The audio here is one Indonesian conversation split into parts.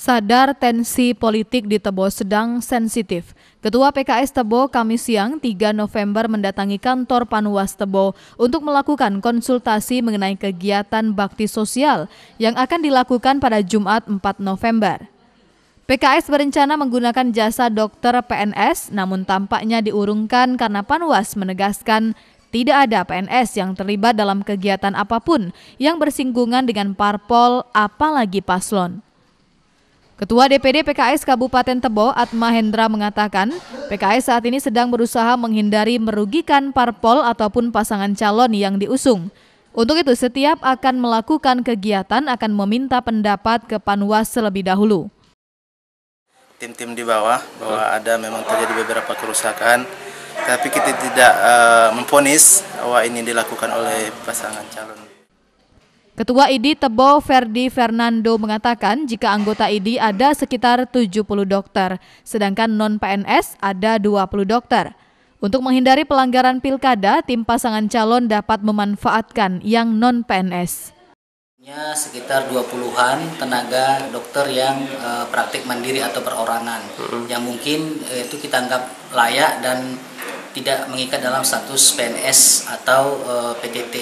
Sadar tensi politik di Tebo sedang sensitif. Ketua PKS Tebo Kamis siang 3 November mendatangi kantor Panwas Tebo untuk melakukan konsultasi mengenai kegiatan bakti sosial yang akan dilakukan pada Jumat 4 November. PKS berencana menggunakan jasa dokter PNS namun tampaknya diurungkan karena Panwas menegaskan tidak ada PNS yang terlibat dalam kegiatan apapun yang bersinggungan dengan parpol apalagi paslon. Ketua DPD PKS Kabupaten Tebo, Atma Hendra mengatakan, PKS saat ini sedang berusaha menghindari merugikan parpol ataupun pasangan calon yang diusung. Untuk itu, setiap akan melakukan kegiatan akan meminta pendapat ke Panwas selebih dahulu. Tim-tim di bawah bahwa ada memang terjadi beberapa kerusakan, tapi kita tidak uh, eh, memponis bahwa ini dilakukan oleh pasangan calon. Ketua ID Tebo Ferdi Fernando mengatakan jika anggota ID ada sekitar 70 dokter, sedangkan non-PNS ada 20 dokter. Untuk menghindari pelanggaran pilkada, tim pasangan calon dapat memanfaatkan yang non-PNS. Ya, sekitar 20-an tenaga dokter yang e, praktik mandiri atau perorangan mm-hmm. yang mungkin e, itu kita anggap layak dan tidak mengikat dalam status PNS atau e, eh, PTT.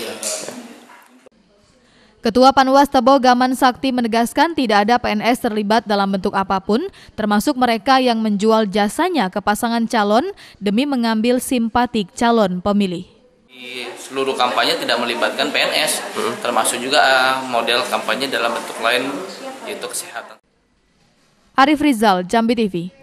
Ketua Panwas Tebo Gaman Sakti menegaskan tidak ada PNS terlibat dalam bentuk apapun, termasuk mereka yang menjual jasanya ke pasangan calon demi mengambil simpatik calon pemilih di seluruh kampanye tidak melibatkan PNS, hmm. termasuk juga eh, model kampanye dalam bentuk lain yaitu kesehatan. Arif Rizal, Jambi TV.